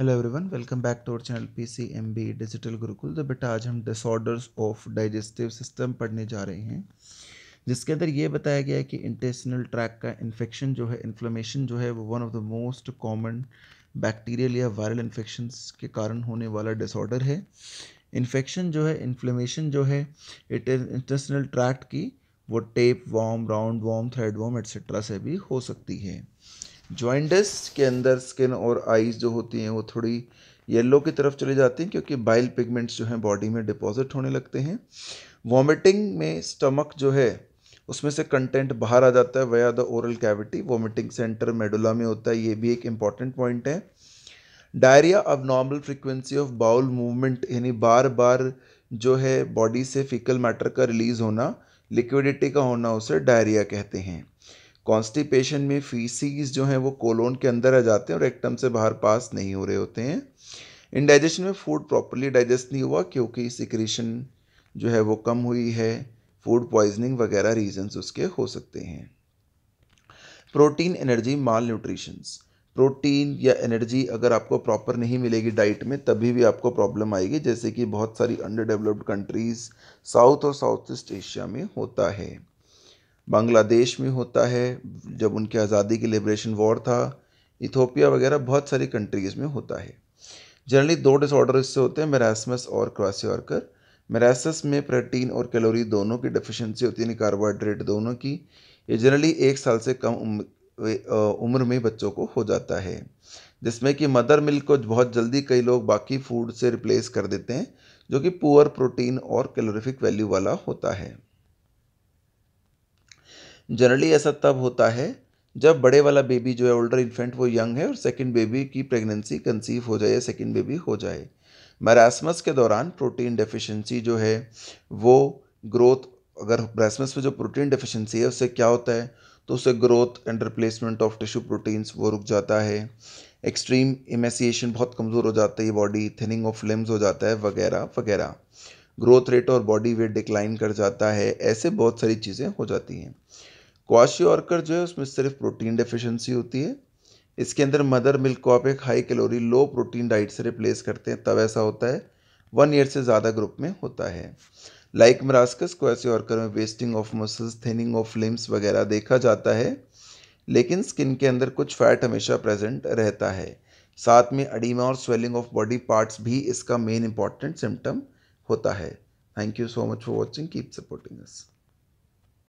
hello everyone welcome back to our channel PCMB digital Gurukul तो बेटा आज हम डिसऑर्डर्स ऑफ डाइजेस्टिव सिस्टम पढ़ने जा रहे हैं जिसके अंदर ये बताया गया है कि इंटेस्टिनल ट्रैक का इन्फेक्शन जो है इन्फ्लोमेशन जो है वो one of the most common bacterial या वायरल इन्फेक्शन के कारण होने वाला डिसऑर्डर है इन्फेक्शन जो है इन्फ्लोमेशन जो है इट इंटेस्टिनल ट्रैक की वो tapeworm roundworm threadworm et cetera से भी हो सकती है जॉइंडस के अंदर स्किन और आईज़ जो होती हैं वो थोड़ी येलो की तरफ चले जाती हैं क्योंकि बाइल पिगमेंट्स जो हैं बॉडी में डिपॉजिट होने लगते हैं वॉमिटिंग में स्टमक जो है उसमें से कंटेंट बाहर आ जाता है via the oral cavity vomiting centre medulla में होता है ये भी एक इम्पॉर्टेंट पॉइंट है डायरिया अब normal frequency of bowel movement यानी बार बार जो है बॉडी से फिकल मैटर का रिलीज़ होना लिक्विडिटी का होना उसे डायरिया कहते हैं कॉन्स्टिपेशन में फीसीज जो हैं वो कोलोन के अंदर आ जाते हैं और रेक्टम से बाहर पास नहीं हो रहे होते हैं इनडाइजेशन में फूड प्रॉपरली डाइजेस्ट नहीं हुआ क्योंकि सिक्रीशन जो है वो कम हुई है फूड पॉइजनिंग वगैरह रीजंस उसके हो सकते हैं protein energy malnutritions protein या एनर्जी अगर आपको प्रॉपर नहीं मिलेगी डाइट में तभी भी आपको प्रॉब्लम आएगी जैसे कि बहुत सारी अंडर डेवलप्ड कंट्रीज़ साउथ और साउथ ईस्ट एशिया में होता है बांग्लादेश में होता है जब उनकी आज़ादी की लिब्रेशन वॉर था इथोपिया वगैरह बहुत सारी कंट्रीज़ में होता है जनरली दो डिसऑर्डर इससे होते हैं मेरासमस और क्रॉसियॉर्कर मेरासस में प्रोटीन और कैलोरी दोनों की डिफिशेंसी होती है कार्बोहाइड्रेट दोनों की ये जनरली एक साल से कम उम्र में बच्चों को हो जाता है जिसमें कि मदर मिल्क को बहुत जल्दी कई लोग बाकी फूड से रिप्लेस कर देते हैं जो कि पुअर प्रोटीन और कैलोरीफिक वैल्यू वाला होता है जनरली ऐसा तब होता है जब बड़े वाला बेबी जो है ओल्डर इन्फेंट वो यंग है और सेकेंड बेबी की प्रेगनेंसी कंसीव हो जाए या सेकेंड बेबी हो जाए मैरासमस के दौरान प्रोटीन डेफिशिएंसी जो है वो ग्रोथ अगर मैरासमस में जो प्रोटीन डेफिशिएंसी है उससे क्या होता है तो उससे growth and replacement of tissue proteins वो रुक जाता है एक्सट्रीम इमेसिएशन बहुत कमज़ोर हो जाता है बॉडी थिनिंग ऑफ लिम्स हो जाता है वगैरह वगैरह ग्रोथ रेट और बॉडी वेट डिक्लाइन कर जाता है ऐसे बहुत सारी चीज़ें हो जाती हैं ऑर्कर जो है उसमें सिर्फ प्रोटीन डेफिशिएंसी होती है इसके अंदर मदर मिल्क को आप एक high calorie low protein diet से रिप्लेस करते हैं तब ऐसा होता है वन ईयर से ज़्यादा ग्रुप में होता है लाइक मरास्कस ऑर्कर में wasting of muscles thinning of limbs वगैरह देखा जाता है लेकिन स्किन के अंदर कुछ फैट हमेशा प्रेजेंट रहता है साथ में अडीमा और स्वेलिंग ऑफ बॉडी पार्ट्स भी इसका मेन इंपॉर्टेंट सिम्टम होता है thank you so much for watching keep supporting us